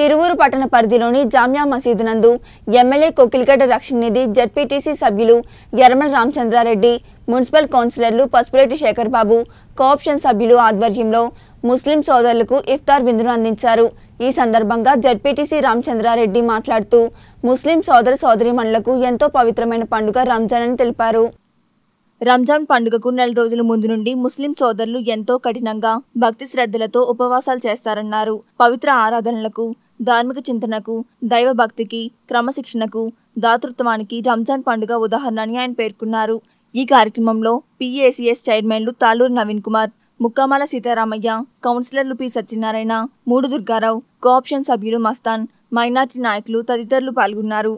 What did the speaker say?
తిరువూరు పట్టణ పరిధిలోని జామ్యా మసీదు నందు ఎమ్మెల్యే కొకిలిగడ్డ రక్షణ నిధి జడ్పీటీసీ సభ్యులు యరమల రామచంద్రారెడ్డి మున్సిపల్ కౌన్సిలర్లు పసుపులేటి శేఖర్ బాబు కోఆప్షన్ సభ్యులు ఆధ్వర్యంలో ముస్లిం సోదరులకు ఇఫ్తార్ విందును అందించారు ఈ సందర్భంగా జడ్పీటీసీ రామచంద్రారెడ్డి మాట్లాడుతూ ముస్లిం సోదర సోదరిమణులకు ఎంతో పవిత్రమైన పండుగ రంజాన్ అని తెలిపారు రంజాన్ పండుగకు నెల రోజుల ముందు నుండి ముస్లిం సోదరులు ఎంతో కఠినంగా భక్తి శ్రద్ధలతో ఉపవాసాలు చేస్తారన్నారు పవిత్ర ఆరాధనలకు ధార్మిక చింతనకు దైవభక్తికి క్రమశిక్షణకు దాతృత్వానికి రంజాన్ పండుగ ఉదాహరణ అని ఆయన పేర్కొన్నారు ఈ కార్యక్రమంలో పిఏసిఎస్ చైర్మన్లు తాలూరు నవీన్ కుమార్ ముక్కామాల సీతారామయ్య కౌన్సిలర్లు పి సత్యనారాయణ మూడు దుర్గారావు కోఆప్షన్ సభ్యులు మస్తాన్ మైనార్టీ నాయకులు తదితరులు పాల్గొన్నారు